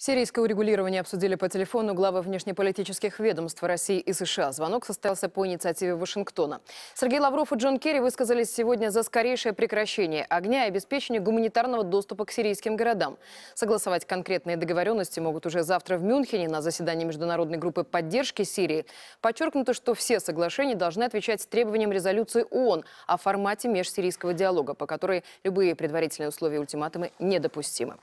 Сирийское урегулирование обсудили по телефону главы внешнеполитических ведомств России и США. Звонок состоялся по инициативе Вашингтона. Сергей Лавров и Джон Керри высказались сегодня за скорейшее прекращение огня и обеспечение гуманитарного доступа к сирийским городам. Согласовать конкретные договоренности могут уже завтра в Мюнхене на заседании Международной группы поддержки Сирии. Подчеркнуто, что все соглашения должны отвечать требованиям резолюции ООН о формате межсирийского диалога, по которой любые предварительные условия и ультиматумы недопустимы.